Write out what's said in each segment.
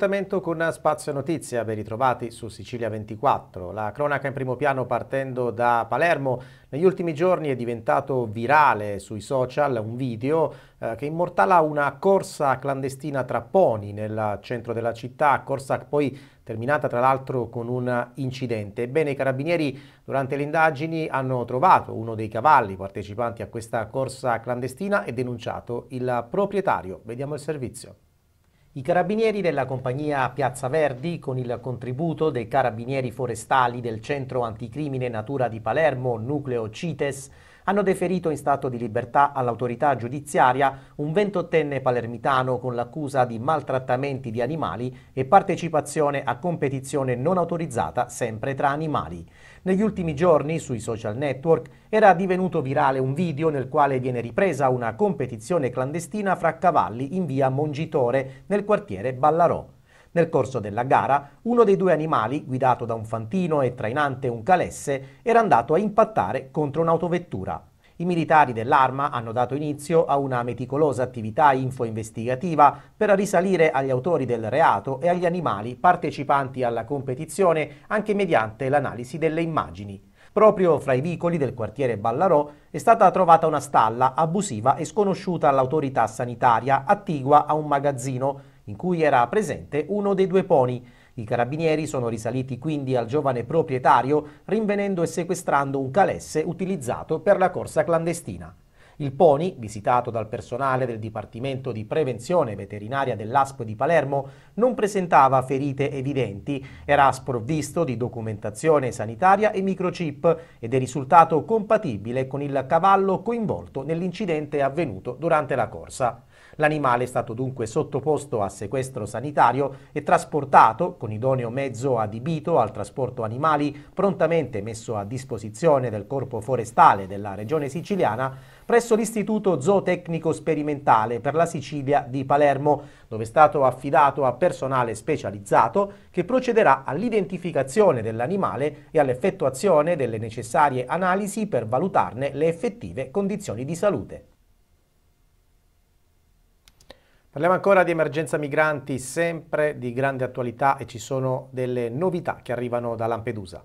Appuntamento con Spazio Notizia, ben ritrovati su Sicilia 24. La cronaca in primo piano partendo da Palermo. Negli ultimi giorni è diventato virale sui social un video eh, che immortala una corsa clandestina tra poni nel centro della città, corsa poi terminata tra l'altro con un incidente. Ebbene, i carabinieri durante le indagini hanno trovato uno dei cavalli partecipanti a questa corsa clandestina e denunciato il proprietario. Vediamo il servizio. I carabinieri della compagnia Piazza Verdi, con il contributo dei carabinieri forestali del Centro Anticrimine Natura di Palermo, nucleo CITES, hanno deferito in stato di libertà all'autorità giudiziaria un 28enne palermitano con l'accusa di maltrattamenti di animali e partecipazione a competizione non autorizzata sempre tra animali. Negli ultimi giorni sui social network era divenuto virale un video nel quale viene ripresa una competizione clandestina fra cavalli in via Mongitore nel quartiere Ballarò. Nel corso della gara, uno dei due animali, guidato da un fantino e trainante un calesse, era andato a impattare contro un'autovettura. I militari dell'Arma hanno dato inizio a una meticolosa attività info-investigativa per risalire agli autori del reato e agli animali partecipanti alla competizione anche mediante l'analisi delle immagini. Proprio fra i vicoli del quartiere Ballarò è stata trovata una stalla abusiva e sconosciuta all'autorità sanitaria attigua a un magazzino in cui era presente uno dei due poni i carabinieri sono risaliti quindi al giovane proprietario rinvenendo e sequestrando un calesse utilizzato per la corsa clandestina. Il pony, visitato dal personale del Dipartimento di Prevenzione Veterinaria dell'ASP di Palermo, non presentava ferite evidenti, era sprovvisto di documentazione sanitaria e microchip ed è risultato compatibile con il cavallo coinvolto nell'incidente avvenuto durante la corsa. L'animale è stato dunque sottoposto a sequestro sanitario e trasportato con idoneo mezzo adibito al trasporto animali prontamente messo a disposizione del Corpo Forestale della Regione Siciliana presso l'Istituto Zootecnico Sperimentale per la Sicilia di Palermo, dove è stato affidato a personale specializzato che procederà all'identificazione dell'animale e all'effettuazione delle necessarie analisi per valutarne le effettive condizioni di salute. Parliamo ancora di emergenza migranti, sempre di grande attualità e ci sono delle novità che arrivano da Lampedusa.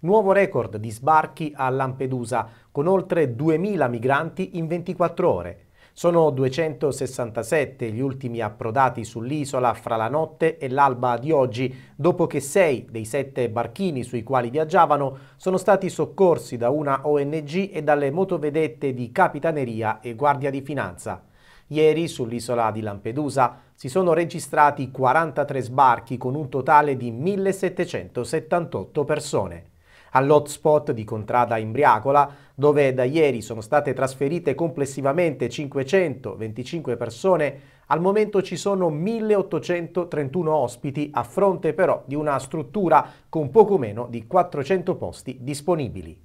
Nuovo record di sbarchi a Lampedusa, con oltre 2.000 migranti in 24 ore. Sono 267 gli ultimi approdati sull'isola fra la notte e l'alba di oggi, dopo che sei dei sette barchini sui quali viaggiavano sono stati soccorsi da una ONG e dalle motovedette di Capitaneria e Guardia di Finanza. Ieri sull'isola di Lampedusa si sono registrati 43 sbarchi con un totale di 1778 persone. All'hotspot di Contrada Imbriacola, dove da ieri sono state trasferite complessivamente 525 persone, al momento ci sono 1831 ospiti a fronte però di una struttura con poco meno di 400 posti disponibili.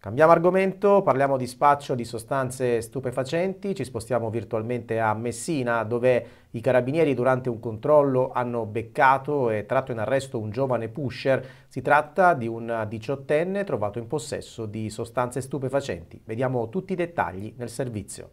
Cambiamo argomento, parliamo di spaccio di sostanze stupefacenti, ci spostiamo virtualmente a Messina dove i carabinieri durante un controllo hanno beccato e tratto in arresto un giovane pusher. Si tratta di un diciottenne trovato in possesso di sostanze stupefacenti. Vediamo tutti i dettagli nel servizio.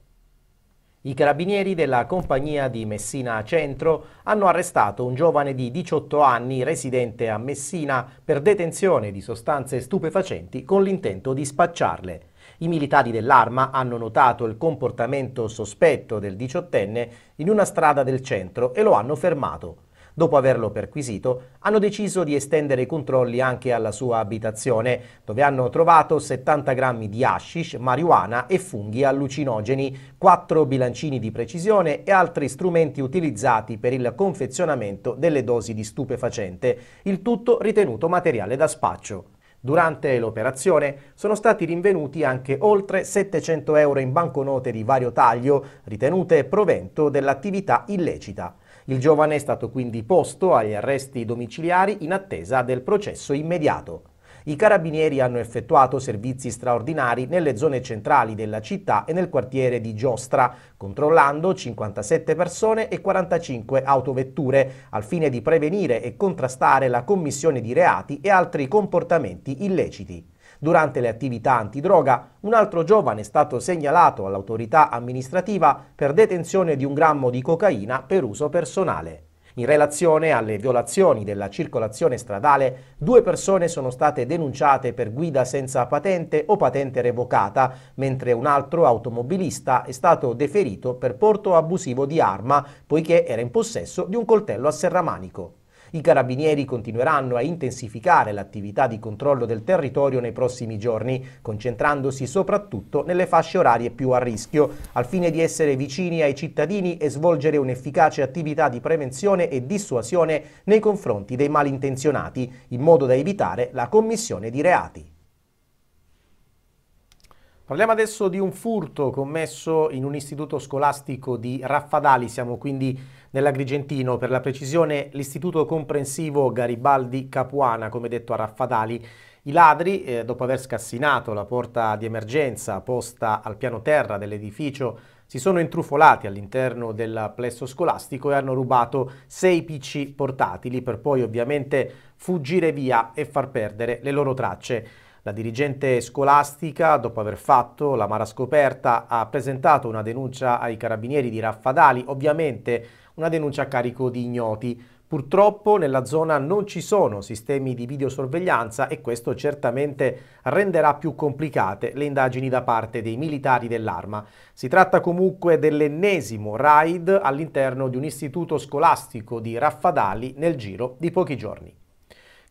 I carabinieri della compagnia di Messina Centro hanno arrestato un giovane di 18 anni residente a Messina per detenzione di sostanze stupefacenti con l'intento di spacciarle. I militari dell'arma hanno notato il comportamento sospetto del diciottenne in una strada del centro e lo hanno fermato dopo averlo perquisito, hanno deciso di estendere i controlli anche alla sua abitazione, dove hanno trovato 70 grammi di hashish, marijuana e funghi allucinogeni, quattro bilancini di precisione e altri strumenti utilizzati per il confezionamento delle dosi di stupefacente, il tutto ritenuto materiale da spaccio. Durante l'operazione sono stati rinvenuti anche oltre 700 euro in banconote di vario taglio, ritenute provento dell'attività illecita. Il giovane è stato quindi posto agli arresti domiciliari in attesa del processo immediato. I carabinieri hanno effettuato servizi straordinari nelle zone centrali della città e nel quartiere di Giostra, controllando 57 persone e 45 autovetture, al fine di prevenire e contrastare la commissione di reati e altri comportamenti illeciti. Durante le attività antidroga, un altro giovane è stato segnalato all'autorità amministrativa per detenzione di un grammo di cocaina per uso personale. In relazione alle violazioni della circolazione stradale, due persone sono state denunciate per guida senza patente o patente revocata, mentre un altro automobilista è stato deferito per porto abusivo di arma, poiché era in possesso di un coltello a serramanico. I carabinieri continueranno a intensificare l'attività di controllo del territorio nei prossimi giorni, concentrandosi soprattutto nelle fasce orarie più a rischio, al fine di essere vicini ai cittadini e svolgere un'efficace attività di prevenzione e dissuasione nei confronti dei malintenzionati, in modo da evitare la commissione di reati. Parliamo adesso di un furto commesso in un istituto scolastico di Raffadali, siamo quindi nell'Agrigentino, per la precisione l'istituto comprensivo Garibaldi Capuana, come detto a Raffadali. I ladri, eh, dopo aver scassinato la porta di emergenza posta al piano terra dell'edificio, si sono intrufolati all'interno del plesso scolastico e hanno rubato sei PC portatili per poi ovviamente fuggire via e far perdere le loro tracce. La dirigente scolastica, dopo aver fatto la mara scoperta, ha presentato una denuncia ai carabinieri di Raffadali, ovviamente una denuncia a carico di ignoti. Purtroppo nella zona non ci sono sistemi di videosorveglianza e questo certamente renderà più complicate le indagini da parte dei militari dell'arma. Si tratta comunque dell'ennesimo raid all'interno di un istituto scolastico di Raffadali nel giro di pochi giorni.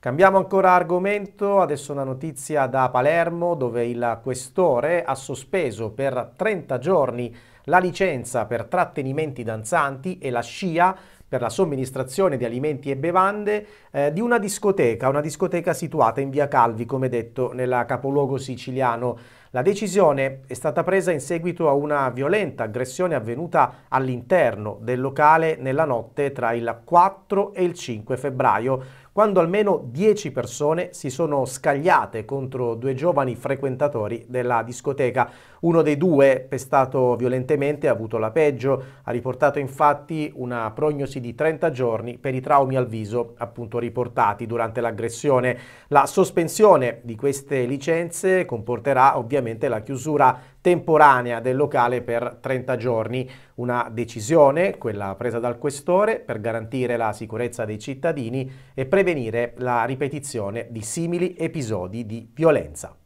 Cambiamo ancora argomento, adesso una notizia da Palermo dove il questore ha sospeso per 30 giorni la licenza per trattenimenti danzanti e la scia per la somministrazione di alimenti e bevande eh, di una discoteca, una discoteca situata in via Calvi, come detto, nel capoluogo siciliano. La decisione è stata presa in seguito a una violenta aggressione avvenuta all'interno del locale nella notte tra il 4 e il 5 febbraio quando almeno 10 persone si sono scagliate contro due giovani frequentatori della discoteca. Uno dei due, pestato violentemente, ha avuto la peggio, ha riportato infatti una prognosi di 30 giorni per i traumi al viso appunto riportati durante l'aggressione. La sospensione di queste licenze comporterà ovviamente la chiusura temporanea del locale per 30 giorni. Una decisione, quella presa dal questore, per garantire la sicurezza dei cittadini e prevenire la ripetizione di simili episodi di violenza.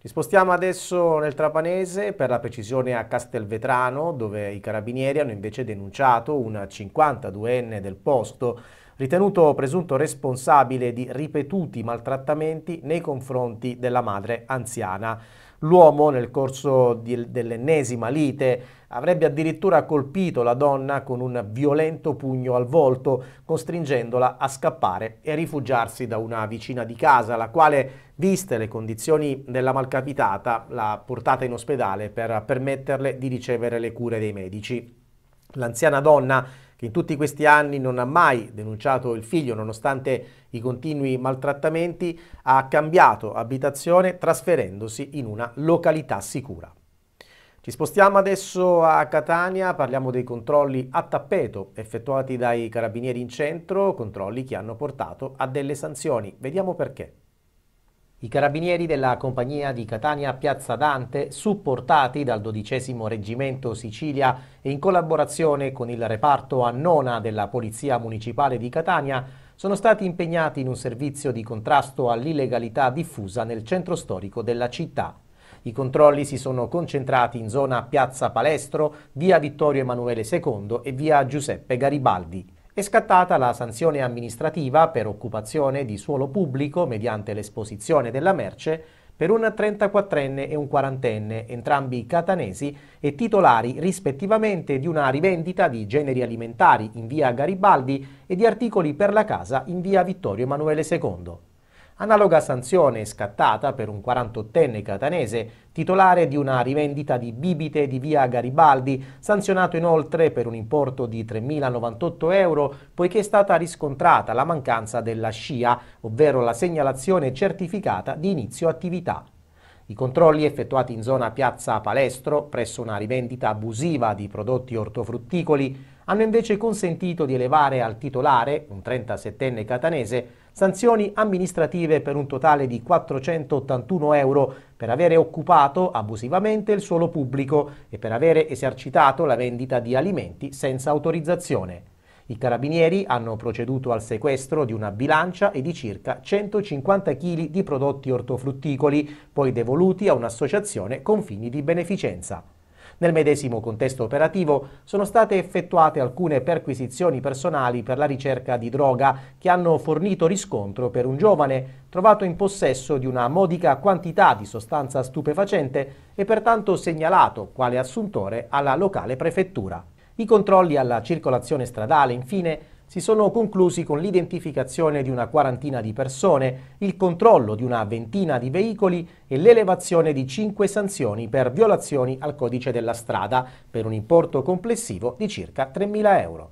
Ci spostiamo adesso nel Trapanese, per la precisione a Castelvetrano, dove i carabinieri hanno invece denunciato un 52enne del posto, ritenuto presunto responsabile di ripetuti maltrattamenti nei confronti della madre anziana. L'uomo, nel corso di, dell'ennesima lite, avrebbe addirittura colpito la donna con un violento pugno al volto, costringendola a scappare e a rifugiarsi da una vicina di casa, la quale, viste le condizioni della malcapitata, l'ha portata in ospedale per permetterle di ricevere le cure dei medici. L'anziana donna che in tutti questi anni non ha mai denunciato il figlio nonostante i continui maltrattamenti, ha cambiato abitazione trasferendosi in una località sicura. Ci spostiamo adesso a Catania, parliamo dei controlli a tappeto effettuati dai carabinieri in centro, controlli che hanno portato a delle sanzioni. Vediamo perché. I carabinieri della compagnia di Catania Piazza Dante, supportati dal 12 Reggimento Sicilia e in collaborazione con il reparto Annona della Polizia Municipale di Catania, sono stati impegnati in un servizio di contrasto all'illegalità diffusa nel centro storico della città. I controlli si sono concentrati in zona Piazza Palestro, via Vittorio Emanuele II e via Giuseppe Garibaldi. È scattata la sanzione amministrativa per occupazione di suolo pubblico mediante l'esposizione della merce per un 34enne e un 40enne, entrambi catanesi e titolari rispettivamente di una rivendita di generi alimentari in via Garibaldi e di articoli per la casa in via Vittorio Emanuele II. Analoga sanzione è scattata per un 48enne catanese, titolare di una rivendita di bibite di via Garibaldi, sanzionato inoltre per un importo di 3.098 euro, poiché è stata riscontrata la mancanza della scia, ovvero la segnalazione certificata di inizio attività. I controlli effettuati in zona Piazza Palestro, presso una rivendita abusiva di prodotti ortofrutticoli, hanno invece consentito di elevare al titolare, un 37enne catanese, sanzioni amministrative per un totale di 481 euro per avere occupato abusivamente il suolo pubblico e per avere esercitato la vendita di alimenti senza autorizzazione. I carabinieri hanno proceduto al sequestro di una bilancia e di circa 150 kg di prodotti ortofrutticoli, poi devoluti a un'associazione con fini di beneficenza. Nel medesimo contesto operativo sono state effettuate alcune perquisizioni personali per la ricerca di droga che hanno fornito riscontro per un giovane trovato in possesso di una modica quantità di sostanza stupefacente e pertanto segnalato quale assuntore alla locale prefettura. I controlli alla circolazione stradale, infine, si sono conclusi con l'identificazione di una quarantina di persone, il controllo di una ventina di veicoli e l'elevazione di cinque sanzioni per violazioni al codice della strada, per un importo complessivo di circa 3.000 euro.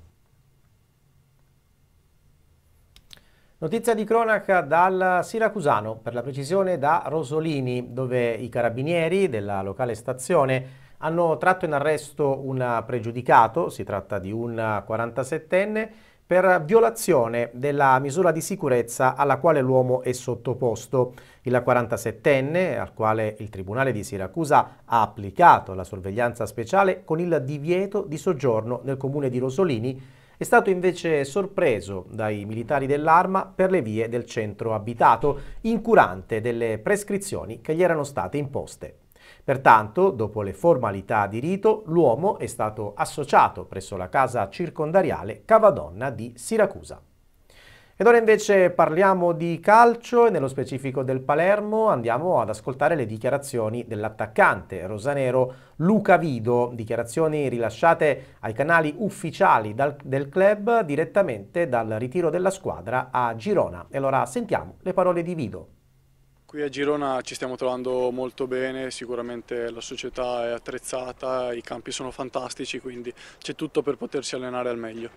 Notizia di cronaca dal Siracusano, per la precisione da Rosolini, dove i carabinieri della locale stazione hanno tratto in arresto un pregiudicato, si tratta di un 47enne, per violazione della misura di sicurezza alla quale l'uomo è sottoposto. Il 47enne, al quale il Tribunale di Siracusa ha applicato la sorveglianza speciale con il divieto di soggiorno nel comune di Rosolini, è stato invece sorpreso dai militari dell'arma per le vie del centro abitato, incurante delle prescrizioni che gli erano state imposte. Pertanto, dopo le formalità di rito, l'uomo è stato associato presso la casa circondariale Cavadonna di Siracusa. Ed ora invece parliamo di calcio e nello specifico del Palermo andiamo ad ascoltare le dichiarazioni dell'attaccante rosanero Luca Vido, dichiarazioni rilasciate ai canali ufficiali dal, del club direttamente dal ritiro della squadra a Girona. E allora sentiamo le parole di Vido. Qui a Girona ci stiamo trovando molto bene, sicuramente la società è attrezzata, i campi sono fantastici, quindi c'è tutto per potersi allenare al meglio.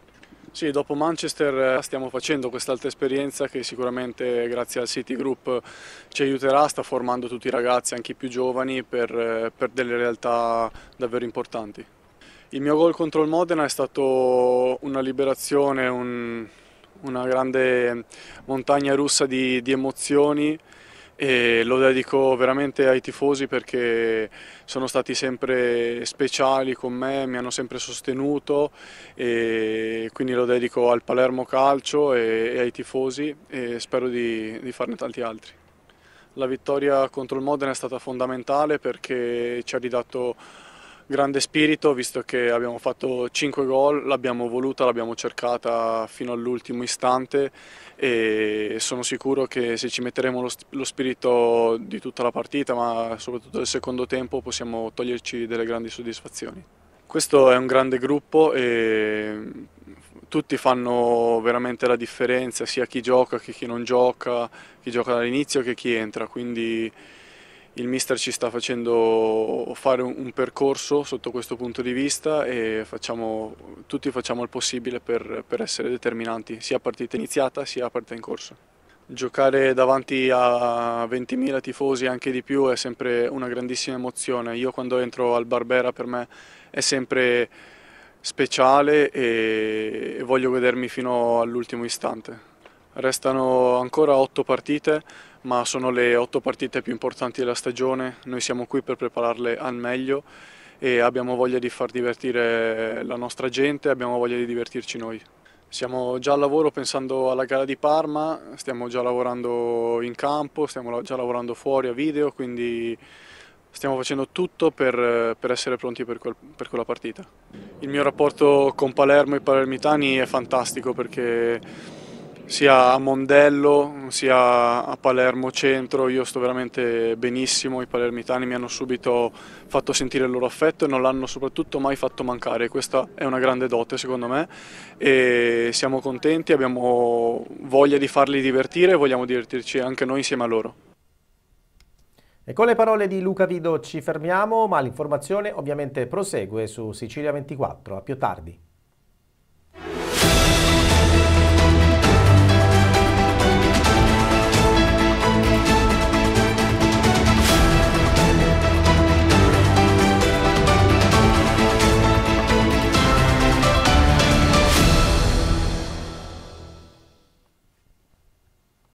Sì, dopo Manchester eh, stiamo facendo quest'altra esperienza che sicuramente grazie al City Group ci aiuterà, sta formando tutti i ragazzi, anche i più giovani, per, eh, per delle realtà davvero importanti. Il mio gol contro il Modena è stato una liberazione, un, una grande mm, montagna russa di, di emozioni e lo dedico veramente ai tifosi perché sono stati sempre speciali con me, mi hanno sempre sostenuto e quindi lo dedico al Palermo Calcio e, e ai tifosi e spero di, di farne tanti altri. La vittoria contro il Modena è stata fondamentale perché ci ha ridato grande spirito, visto che abbiamo fatto 5 gol, l'abbiamo voluta, l'abbiamo cercata fino all'ultimo istante e sono sicuro che se ci metteremo lo, lo, spirito di tutta la partita, ma soprattutto del secondo tempo, possiamo toglierci delle grandi soddisfazioni. Questo è un grande gruppo e tutti fanno veramente la differenza, sia chi gioca che chi non gioca, chi gioca dall'inizio che chi entra, quindi il mister ci sta facendo fare un percorso sotto questo punto di vista e facciamo, tutti facciamo il possibile per, per essere determinanti, sia a partita iniziata sia a partita in corso. Giocare davanti a 20.000 tifosi, anche di più, è sempre una grandissima emozione. Io quando entro al Barbera per me è sempre speciale e voglio godermi fino all'ultimo istante. Restano ancora otto partite, ma sono le otto partite più importanti della stagione, noi siamo qui per prepararle al meglio e abbiamo voglia di far divertire la nostra gente, abbiamo voglia di divertirci noi. Siamo già al lavoro pensando alla gara di Parma, stiamo già lavorando in campo, stiamo già lavorando fuori a video, quindi stiamo facendo tutto per, per essere pronti per, quel, per, quella partita. Il mio rapporto con Palermo e i palermitani è fantastico perché sia a Mondello sia a Palermo Centro, io sto veramente benissimo, i palermitani mi hanno subito fatto sentire il loro affetto e non l'hanno soprattutto mai fatto mancare, questa è una grande dote secondo me e siamo contenti, abbiamo voglia di farli divertire e vogliamo divertirci anche noi insieme a loro. E con le parole di Luca Vido ci fermiamo, ma l'informazione ovviamente prosegue su Sicilia 24, a più tardi.